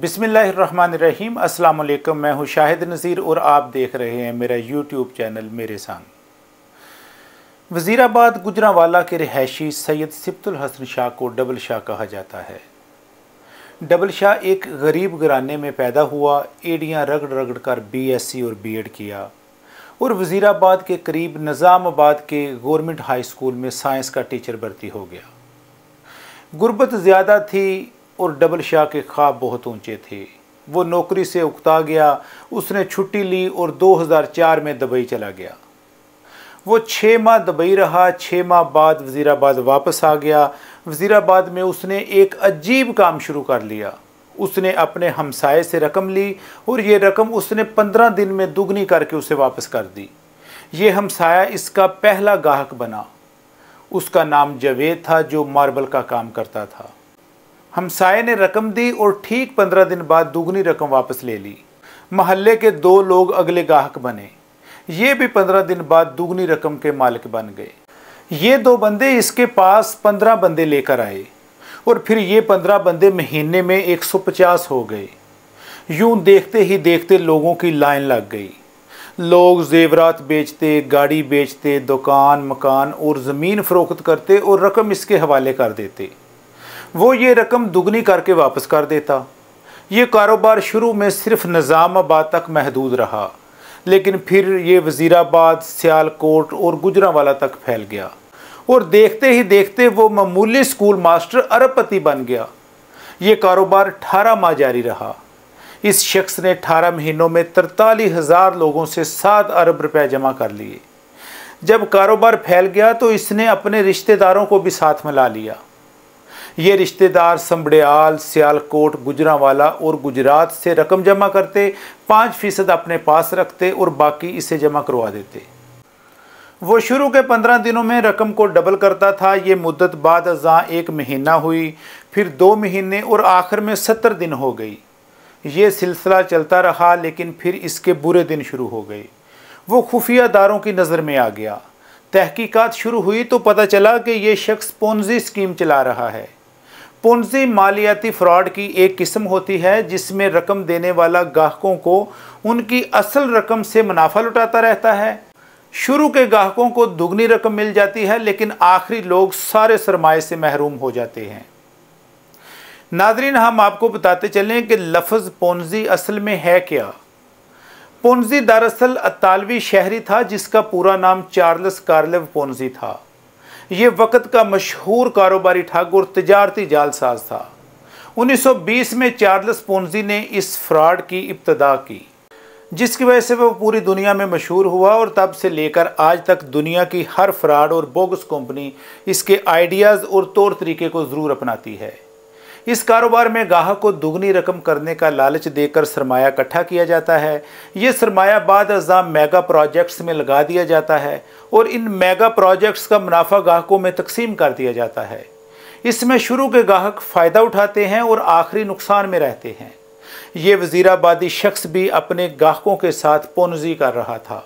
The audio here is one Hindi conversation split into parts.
बिसमीम् अल्लाम मैं हूं शाहिद नज़ीर और आप देख रहे हैं मेरा यूट्यूब चैनल मेरे संग वज़ीराबाद गुजरावाला के रहायशी सैयद सिब्तुल हसन शाह को डबल शाह कहा जाता है डबल शाह एक गरीब घराने में पैदा हुआ एडियां रगड़ रगड़ कर बी एस सी और बी एड किया और वज़ीराबाद के करीब निज़ामाबाद के गवर्नमेंट हाई स्कूल में साइंस का टीचर भर्ती हो गया गुर्बत ज़्यादा थी और डबल शाह के ख्वाब बहुत ऊंचे थे वो नौकरी से उकता गया उसने छुट्टी ली और 2004 में दुबई चला गया वो छः माह दुबई रहा छः माह बाद वज़ीराबाद वापस आ गया वज़ीराबाद में उसने एक अजीब काम शुरू कर लिया उसने अपने हमसाए से रकम ली और ये रकम उसने पंद्रह दिन में दुगनी करके उसे वापस कर दी ये हमसाया इसका पहला गाहक बना उसका नाम जवेद था जो मार्बल का काम करता था हमसाए ने रकम दी और ठीक पंद्रह दिन बाद दुगनी रकम वापस ले ली महल्ले के दो लोग अगले गाहक बने ये भी पंद्रह दिन बाद दुगनी रकम के मालिक बन गए ये दो बंदे इसके पास पंद्रह बंदे लेकर आए और फिर ये पंद्रह बंदे महीने में एक सौ पचास हो गए यूं देखते ही देखते लोगों की लाइन लग गई लोग जेवरात बेचते गाड़ी बेचते दुकान मकान और ज़मीन फ़रोख्त करते और रकम इसके हवाले कर देते वो ये रकम दुगनी करके वापस कर देता ये कारोबार शुरू में सिर्फ निज़ामबाद तक महदूद रहा लेकिन फिर ये वज़ीराबाद सियालकोट और गुजरावाला तक फैल गया और देखते ही देखते वो मामूली स्कूल मास्टर अरबपति बन गया ये कारोबार अठारह माह जारी रहा इस शख्स ने अठारह महीनों में तरतालीस हज़ार लोगों से सात अरब रुपए जमा कर लिए जब कारोबार फैल गया तो इसने अपने रिश्तेदारों को भी साथ में ला लिया ये रिश्तेदार संबड़ियाल सियालकोट गुजरावाला और गुजरात से रकम जमा करते पाँच फीसद अपने पास रखते और बाकी इसे जमा करवा देते वो शुरू के पंद्रह दिनों में रकम को डबल करता था ये मुद्दत बाद अजा एक महीना हुई फिर दो महीने और आखिर में सत्तर दिन हो गई ये सिलसिला चलता रहा लेकिन फिर इसके बुरे दिन शुरू हो गए वो खुफिया दारों की नज़र में आ गया तहकीकात शुरू हुई तो पता चला कि ये शख्स पोन्जी स्कीम चला रहा है पूंजी मालियाती फ्रॉड की एक किस्म होती है जिसमें रकम देने वाला ग्राहकों को उनकी असल रकम से मुनाफा लुटाता रहता है शुरू के गाहकों को दुगनी रकम मिल जाती है लेकिन आखिरी लोग सारे सरमाए से महरूम हो जाते हैं नादरीन हम आपको बताते चलें कि लफ्ज़ पोन्जी असल में है क्या पोन्जी दरअसल अतालवी शहरी था जिसका पूरा नाम चार्ल्स कार्लेव पोन्जी था ये वक्त का मशहूर कारोबारी ठग और तजारती जालसाज था 1920 में चार्ल्स पोन्जी ने इस फ्रॉड की इब्तदा की जिसकी वजह से वह पूरी दुनिया में मशहूर हुआ और तब से लेकर आज तक दुनिया की हर फ्रॉड और बोगस कंपनी इसके आइडियाज़ और तौर तरीके को ज़रूर अपनाती है इस कारोबार में गाहक को दुगनी रकम करने का लालच देकर सरमाया इकट्ठा किया जाता है ये सरमाया बाद अजाम मेगा प्रोजेक्ट्स में लगा दिया जाता है और इन मेगा प्रोजेक्ट्स का मुनाफा गाहकों में तकसीम कर दिया जाता है इसमें शुरू के गाहक फ़ायदा उठाते हैं और आखिरी नुकसान में रहते हैं ये वज़ीराबादी शख्स भी अपने गाहकों के साथ पोनजी कर रहा था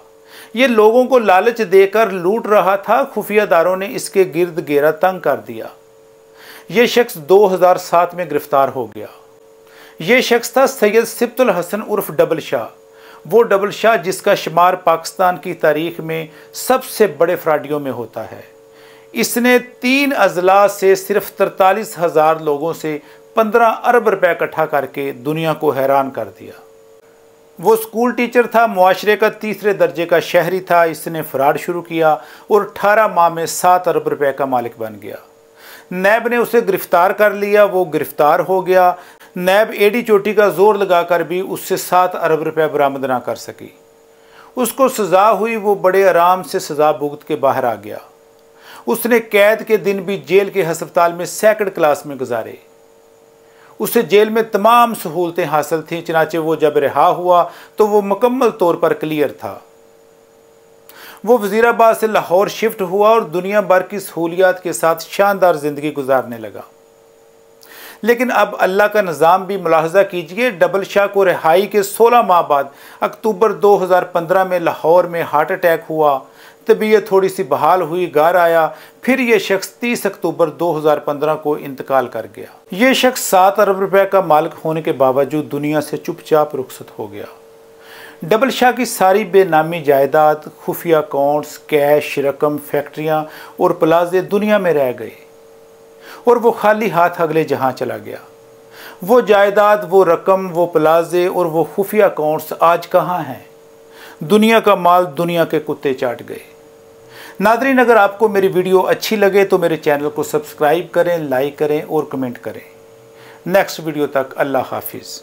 ये लोगों को लालच देकर लूट रहा था खुफियादारों ने इसके गिरद घेरा तंग कर दिया ये शख्स 2007 में गिरफ्तार हो गया ये शख्स था सैयद सिप्तुल हसन उर्फ डबल शाह वो डबल शाह जिसका शुमार पाकिस्तान की तारीख में सबसे बड़े फ्राडियों में होता है इसने तीन अजला से सिर्फ तरतालीस हज़ार लोगों से पंद्रह अरब रुपए इकट्ठा करके दुनिया को हैरान कर दिया वो स्कूल टीचर था माशरे का तीसरे दर्जे का शहरी था इसने फ्राड शुरू किया और अठारह माह में सात अरब रुपए का मालिक बन गया नैब ने उसे गिरफ्तार कर लिया वो गिरफ्तार हो गया नैब एडी चोटी का जोर लगाकर भी उससे सात अरब रुपये बरामद ना कर सकी उसको सज़ा हुई वो बड़े आराम से सज़ा भुगत के बाहर आ गया उसने कैद के दिन भी जेल के हस्पताल में सैकड़ क्लास में गुजारे उसे जेल में तमाम सहूलतें हासिल थीं चनाचे वो जब रिहा हुआ तो वो मुकम्मल तौर पर क्लियर था वो वज़ीराबाद से लाहौर शिफ्ट हुआ और दुनिया भर की सहूलियात के साथ शानदार ज़िंदगी गुजारने लगा लेकिन अब अल्लाह का निज़ाम भी मुलाहजा कीजिए डबल शाह को रिहाई के 16 माह बाद अक्टूबर 2015 में लाहौर में हार्ट अटैक हुआ तबीयत थोड़ी सी बहाल हुई घर आया फिर यह शख्स 30 अक्टूबर 2015 को इंतकाल कर गया ये शख्स सात अरब रुपए का मालिक होने के बावजूद दुनिया से चुपचाप रुखसत हो गया डबल शाह की सारी बेनामी जायदाद खुफिया अकाउंट्स कैश रकम फैक्ट्रियां और प्लाजे दुनिया में रह गए और वो खाली हाथ अगले जहां चला गया वो जायदाद वो रकम वो प्लाजे और वो खुफिया अकाउंट्स आज कहाँ हैं दुनिया का माल दुनिया के कुत्ते चाट गए नादरीन अगर आपको मेरी वीडियो अच्छी लगे तो मेरे चैनल को सब्सक्राइब करें लाइक करें और कमेंट करें नेक्स्ट वीडियो तक अल्लाह हाफिज़